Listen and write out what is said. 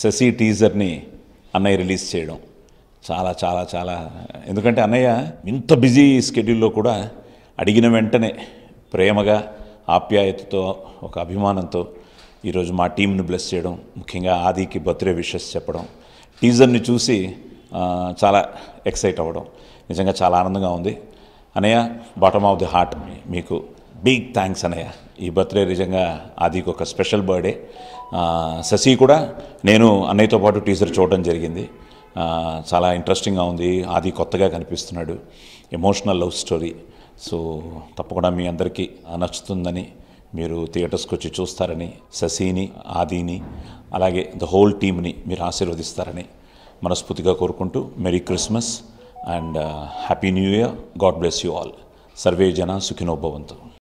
శశి టీజర్ని అన్నయ్య రిలీజ్ చేయడం చాలా చాలా చాలా ఎందుకంటే అన్నయ్య ఇంత బిజీ స్కెడ్యూల్లో కూడా అడిగిన వెంటనే ప్రేమగా ఆప్యాయతతో ఒక అభిమానంతో ఈరోజు మా టీంను బ్లెస్ చేయడం ముఖ్యంగా ఆదికి బర్త్డే విషెస్ చెప్పడం టీజర్ని చూసి చాలా ఎక్సైట్ అవ్వడం నిజంగా చాలా ఆనందంగా ఉంది అనయ్య బాటమ్ ఆఫ్ ది హార్ట్ మీకు బిగ్ థ్యాంక్స్ అనయ్య ఈ బర్త్డే నిజంగా అది ఒక స్పెషల్ బర్త్డే శశి కూడా నేను అన్నయ్యతో పాటు టీజర్ చూడడం జరిగింది చాలా ఇంట్రెస్టింగ్గా ఉంది ఆది కొత్తగా కనిపిస్తున్నాడు ఎమోషనల్ లవ్ స్టోరీ సో తప్పకుండా మీ అందరికీ నచ్చుతుందని మీరు థియేటర్స్కి వచ్చి చూస్తారని శశిని ఆదిని అలాగే ద హోల్ టీమ్ని మీరు ఆశీర్వదిస్తారని మనస్ఫూర్తిగా కోరుకుంటూ merry Christmas and happy new year God bless you all సర్వే జన సుఖినోభవంతో